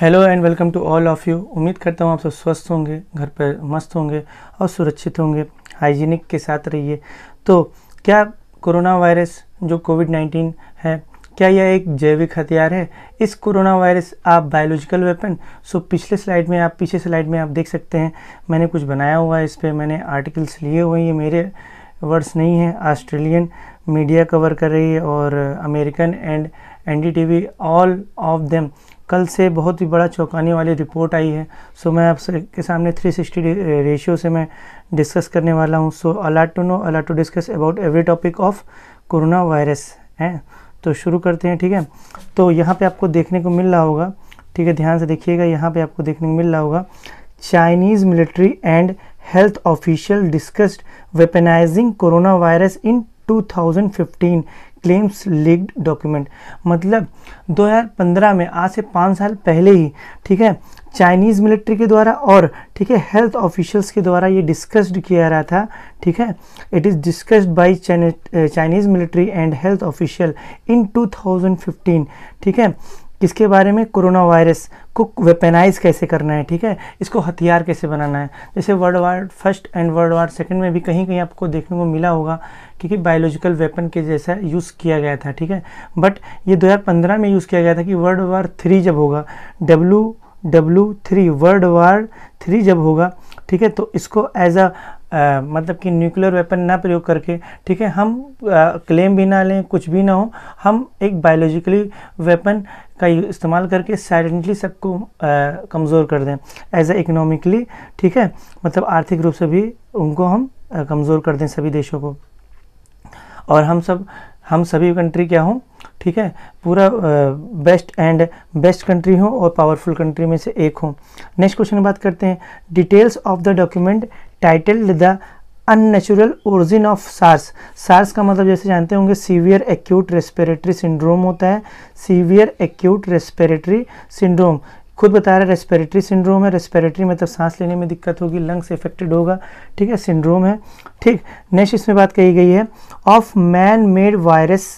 hello and welcome to all of you उम्मीद करता हूँ आप सब स्वस्थ होंगे घर पर मस्त होंगे और सुरक्षित होंगे हाइजीनिक के साथ रहिए तो क्या कोरोना वायरस जो कोविड नाइन्टीन है क्या यह एक जैविक हथियार है इस कोरोना वायरस आप बायोलॉजिकल वेपन सो पिछले स्लाइड में आप पीछे स्लाइड में आप देख सकते हैं मैंने कुछ बनाया हुआ है इस पर मैंने आर्टिकल्स लिए हुए हैं ये मेरे वर्ड्स नहीं हैं ऑस्ट्रेलियन मीडिया कवर कर रही है और American and N D T V all of them कल से बहुत ही बड़ा चौंकाने वाली रिपोर्ट आई है सो मैं आपके के सामने 360 रेशियो से मैं डिस्कस करने वाला हूँ so alert to know alert to discuss about every topic of corona virus है तो शुरू करते हैं ठीक है तो यहाँ पे आपको देखने को मिल रहा होगा ठीक है ध्यान से देखिएगा यहाँ पे आपको देखने को मिल रहा होगा Chinese military and health official discussed weaponising corona virus in 2015 claims leaked document मतलब 2015 में आज से पाँच साल पहले ही ठीक है चाइनीज़ मिलिट्री के द्वारा और ठीक है हेल्थ ऑफिशियल्स के द्वारा ये डिस्कस्ड किया रहा था ठीक है it is discussed by Chinese military and health official in 2015 ठीक है किसके बारे में कोरोना वायरस को वेपनाइज कैसे करना है ठीक है इसको हथियार कैसे बनाना है जैसे world war first and world war second में भी कहीं कहीं आपको देखने को मिला होगा क्योंकि बायोलॉजिकल वेपन के जैसा यूज़ किया गया था ठीक है बट ये 2015 में यूज़ किया गया था कि वर्ल्ड वार थ्री जब होगा W W three world war three जब होगा ठीक है तो इसको एज अ मतलब कि न्यूक्लियर वेपन ना प्रयोग करके ठीक है हम क्लेम भी ना लें कुछ भी ना हो हम एक बायोलॉजिकली वेपन का इस्तेमाल करके साइलेंटली सबको कमज़ोर कर दें एज अ इकोनॉमिकली ठीक है मतलब आर्थिक रूप से भी उनको हम कमज़ोर कर दें सभी देशों को और हम सब हम सभी कंट्री क्या हों ठीक है पूरा बेस्ट एंड बेस्ट कंट्री हो और पावरफुल कंट्री में से एक हो नेक्स्ट क्वेश्चन बात करते हैं details of the document titled the unnatural origin of SARS SARS का मतलब जैसे जानते होंगे सीवियर एक्यूट रेस्पिरेटरी सिंड्रोम होता है सीवियर एक्यूट रेस्पिरेटरी सिंड्रोम खुद बता रहे रेस्पिरेटरी सिंड्रोम है रेस्पिरेटरी मतलब सांस लेने में दिक्कत होगी लंग्स इफेक्टेड होगा ठीक है सिंड्रोम है ठीक नेक्स्ट इसमें बात कही गई है of man made virus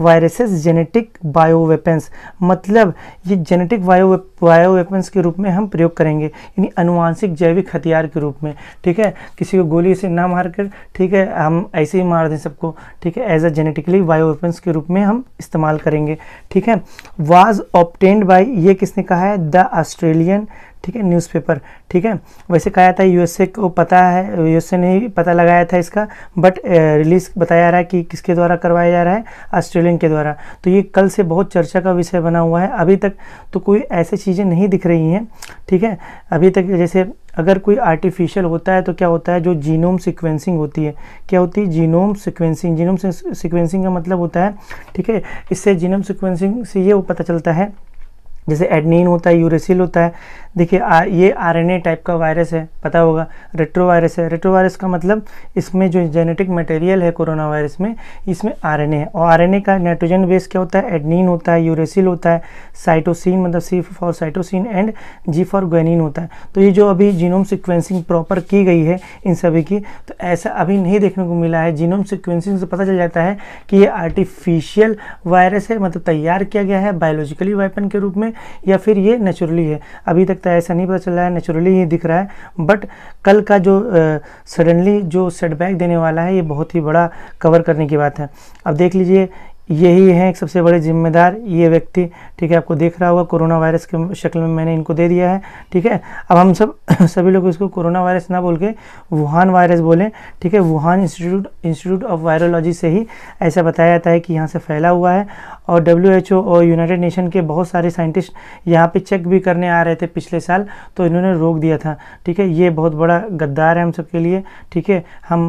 viruses genetic bio weapons मतलब ये जेनेटिक बायो बायो वेपन्स के रूप में हम प्रयोग करेंगे यानी अनुवांशिक जैविक हथियार के रूप में ठीक है किसी को गोली से ना मार कर ठीक है हम ऐसे ही मार दें सबको ठीक है as a genetically bio weapons के रूप में हम इस्तेमाल करेंगे ठीक है वाज ऑप्टेंड बाई ये किसने कहा है द ऑस्ट्रेलियन ठीक है न्यूज़पेपर ठीक है वैसे कहा जाता है यूएसए को पता है यूएसए ने ही पता लगाया था इसका बट रिलीज बताया रहा है कि किसके द्वारा करवाया जा रहा है ऑस्ट्रेलियन के द्वारा तो ये कल से बहुत चर्चा का विषय बना हुआ है अभी तक तो कोई ऐसी चीज़ें नहीं दिख रही हैं ठीक है अभी तक जैसे अगर कोई आर्टिफिशियल होता है तो क्या होता है जो जीनोम सिक्वेंसिंग होती है क्या होती है जीनोम सिक्वेंसिंग जीनोम सिक्वेंसिंग का मतलब होता है ठीक है इससे जीनोम सिक्वेंसिंग से ये वो पता चलता है जैसे एडनिन होता है यूरेसिल होता है देखिए ये आरएनए टाइप का वायरस है पता होगा रेट्रोवायरस है रेट्रोवायरस का मतलब इसमें जो जेनेटिक मटेरियल है कोरोना वायरस में इसमें आरएनए है और आरएनए का नाइट्रोजन बेस क्या होता है एडनिन होता है यूरेसिल होता है साइटोसिन मतलब C for cytosine and G for guanine होता है तो ये जो अभी जीनोम सिक्वेंसिंग प्रॉपर की गई है इन सभी की तो ऐसा अभी नहीं देखने को मिला है जीनोम सिक्वेंसिंग से पता चल जाता है कि ये आर्टिफिशियल वायरस है मतलब तैयार किया गया है बायोलॉजिकली वेपन के रूप में या फिर ये नेचुरली है अभी तक तो ऐसा नहीं पता चल रहा है नेचुरली ही दिख रहा है बट कल का जो सडनली जो सेटबैक देने वाला है ये बहुत ही बड़ा कवर करने की बात है अब देख लीजिए यही है एक सबसे बड़े जिम्मेदार ये व्यक्ति ठीक है आपको देख रहा होगा कोरोना वायरस के शक्ल में मैंने इनको दे दिया है ठीक है अब हम सब सभी लोग इसको कोरोना वायरस ना बोल के वुहान वायरस बोलें ठीक है Wuhan institute institute of virology से ही ऐसा बताया जाता है कि यहाँ से फैला हुआ है और डब्ल्यू और यूनाइटेड नेशन के बहुत सारे साइंटिस्ट यहाँ पर चेक भी करने आ रहे थे पिछले साल तो इन्होंने रोक दिया था ठीक है ये बहुत बड़ा गद्दार है हम सब लिए ठीक है हम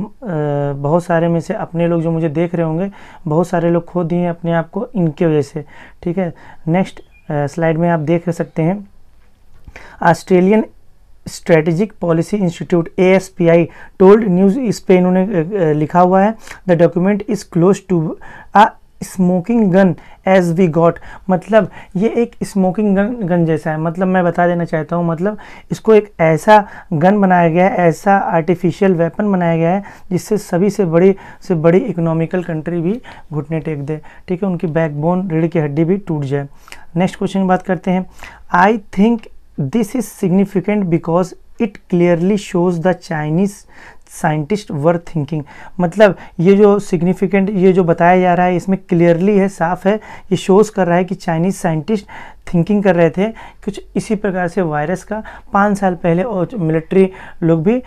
बहुत सारे में से अपने लोग जो मुझे देख रहे होंगे बहुत सारे लोग खुद दिए हैं अपने आप को इनके वजह से ठीक है नेक्स्ट स्लाइड में आप देख सकते हैं Australian strategic policy institute A S P I told news इस पर इन्होंने लिखा हुआ है the document is close to a smoking gun as we got मतलब ये एक स्मोकिंग गन गन जैसा है मतलब मैं बता देना चाहता हूँ मतलब इसको एक ऐसा गन बनाया गया है ऐसा आर्टिफिशियल वेपन बनाया गया है जिससे सभी से बड़ी से बड़ी इकोनॉमिकल कंट्री भी घुटने टेक दे ठीक है उनकी बैकबोन रीढ़ की हड्डी भी टूट जाए नेक्स्ट क्वेश्चन बात करते हैं I think this is significant because it clearly shows the Chinese scientist worth thinking मतलब ये जो सिग्निफिकेंट ये जो बताया जा रहा है इसमें क्लियरली है साफ है ये शोज़ कर रहा है कि चाइनीज़ साइंटिस्ट थिंकिंग कर रहे थे कुछ इसी प्रकार से वायरस का पाँच साल पहले और मिलिट्री लोग भी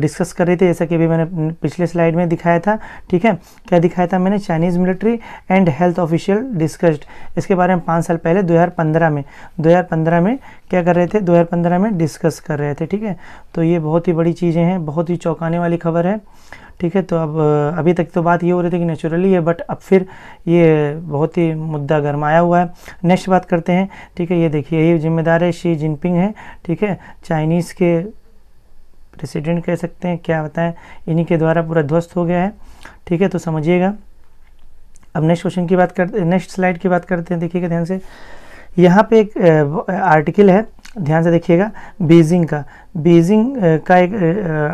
डिस्कस कर रहे थे जैसा कि अभी मैंने पिछले स्लाइड में दिखाया था ठीक है क्या दिखाया था मैंने Chinese military and health official discussed इसके बारे में पाँच साल पहले 2015 में 2015 में क्या कर रहे थे 2015 में डिस्कस कर रहे थे ठीक है तो ये बहुत ही बड़ी चीज़ें हैं बहुत ही चौंकाने वाली खबर है ठीक है तो अब अभी तक तो बात ये हो रही थी कि नेचुरली है बट अब फिर ये बहुत ही मुद्दा गरमाया हुआ है नेक्स्ट बात करते हैं ठीक है ये देखिए ये जिम्मेदार है शी जिनपिंग है ठीक है चाइनीज़ के प्रेसिडेंट कह सकते हैं क्या बताएं इन्हीं के द्वारा पूरा ध्वस्त हो गया है ठीक है तो समझिएगा अब नेक्स्ट क्वेश्चन की बात करते नेक्स्ट स्लाइड की बात करते हैं देखिएगा ध्यान से यहाँ पे एक आर्टिकल है ध्यान से देखिएगा बीजिंग का बीजिंग का एक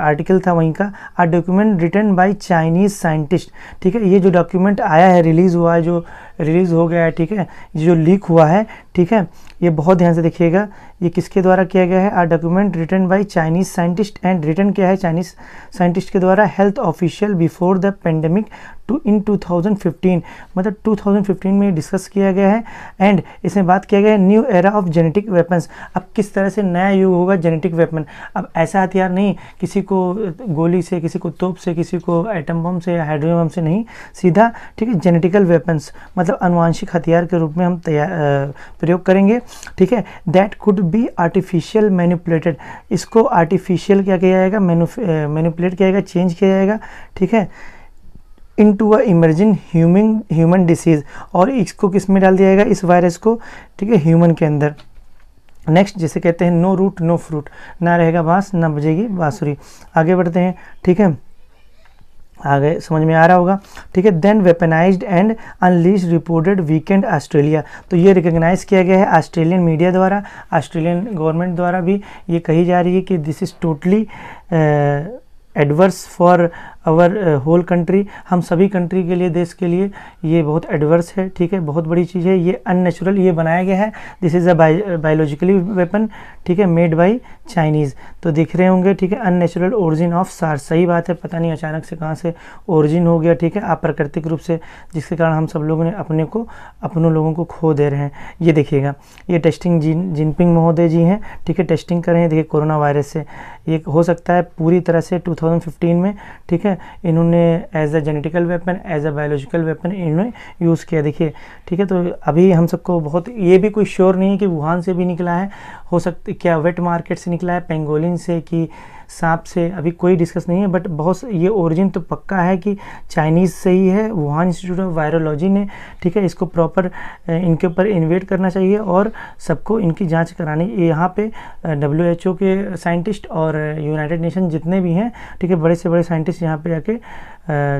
आर्टिकल था वहीं का a document written by Chinese scientist ठीक है ये जो डॉक्यूमेंट आया है रिलीज़ हुआ है जो रिलीज़ हो गया है ठीक है ये जो लीक हुआ है ठीक है ये बहुत ध्यान से देखिएगा ये किसके द्वारा किया गया है a document written by Chinese scientist and written किया है चाइनीज साइंटिस्ट के द्वारा health official before the pandemic to in 2015 मतलब 2015 में डिस्कस किया गया है एंड इसमें बात किया गया है new era of genetic weapons अब किस तरह से नया युग होगा जेनेटिक वेपन अब ऐसा हथियार नहीं किसी को गोली से किसी को तोप से किसी को एटम बम से हाइड्रोजन बम से नहीं सीधा ठीक है जेनेटिकल वेपन्स मतलब अनुवांशिक हथियार के रूप में हम तैयार प्रयोग करेंगे ठीक है that could be artificial manipulated इसको आर्टिफिशियल क्या किया जाएगा मैनिपुलेट किया जाएगा चेंज किया जाएगा ठीक है into a emerging human human disease और इसको किस में डाल दिया जाएगा इस वायरस को ठीक है ह्यूमन के अंदर नेक्स्ट जिसे कहते हैं नो रूट नो फ्रूट ना रहेगा बांस ना बजेगी बाँसुरी आगे बढ़ते हैं ठीक है आगे समझ में आ रहा होगा ठीक है then weaponise and unleash reported weekend Australia तो ये रिकग्नाइज किया गया है ऑस्ट्रेलियन मीडिया द्वारा ऑस्ट्रेलियन गवर्नमेंट द्वारा भी ये कही जा रही है कि this is totally adverse for our whole country हम सभी कंट्री के लिए देश के लिए ये बहुत एडवर्स है ठीक है बहुत बड़ी चीज़ है ये अननेचुरल ये बनाया गया है this is a biologically weapon ठीक है मेड बाई चाइनीज़ तो दिख रहे होंगे ठीक है अननेचुरल ओरिजिन ऑफ सार सही बात है पता नहीं अचानक से कहाँ से ओरिजिन हो गया ठीक है आप प्राकृतिक रूप से जिसके कारण हम सब लोगों ने अपने को अपनों लोगों को खो दे रहे हैं ये देखिएगा ये टेस्टिंग जिन जिनपिंग महोदय जी हैं ठीक है टेस्टिंग कर रहे हैं देखिए कोरोना वायरस से ये हो सकता है पूरी तरह से टू में ठीक है है इन्होंने as a genetical weapon as a biological weapon इन्होंने यूज़ किया देखिए ठीक है तो अभी हम सबको बहुत ये भी कोई श्योर नहीं है कि वुहान से भी निकला है हो सकता क्या वेट मार्केट से निकला है पेंगोलिन से कि सांप से अभी कोई डिस्कस नहीं है बट बहुत ये ओरिजिन तो पक्का है कि चाइनीज़ से ही है वुहान इंस्टीट्यूट ऑफ वायरोलॉजी ने ठीक है इसको प्रॉपर इनके ऊपर इन्वेट करना चाहिए और सबको इनकी जांच करानी यहाँ पे डब्ल्यू के साइंटिस्ट और यूनाइटेड नेशन जितने भी हैं ठीक है बड़े से बड़े साइंटिस्ट यहाँ पर जाके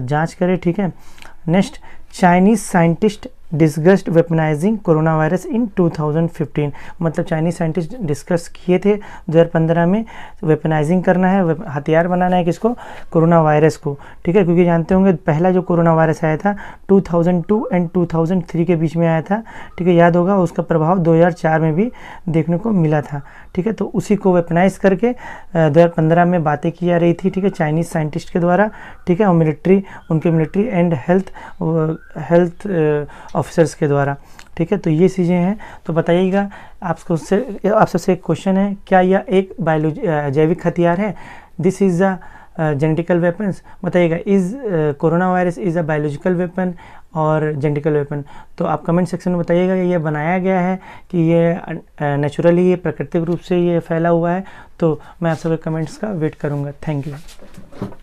जाँच करें ठीक है next Chinese scientist discussed weaponising corona virus in 2015 मतलब चाइनीज साइंटिस्ट डिस्कस किए थे 2015 में वेपनाइजिंग करना है हथियार बनाना है किसको कोरोना वायरस को ठीक है क्योंकि जानते होंगे पहला जो कोरोना वायरस आया था 2002 एंड 2003 के बीच में आया था ठीक है याद होगा उसका प्रभाव 2004 में भी देखने को मिला था ठीक है तो उसी को वेपनाइज करके दो में बातें की जा रही थी ठीक है चाइनीज साइंटिस्ट के द्वारा ठीक है और मिलिट्री उनके military and health health officers के द्वारा ठीक है तो ये चीज़ें हैं तो बताइएगा आपको आप सबसे एक क्वेश्चन है क्या यह एक बायोलॉजी जैविक हथियार है this is a genetical weapons बताइएगा is corona virus is a biological weapon और जेनेटिकल वेपन तो आप कमेंट सेक्शन में बताइएगा कि ये बनाया गया है कि ये नेचुरली ये प्राकृतिक रूप से ये फैला हुआ है तो मैं आप सबके कमेंट्स का वेट करूँगा थैंक यू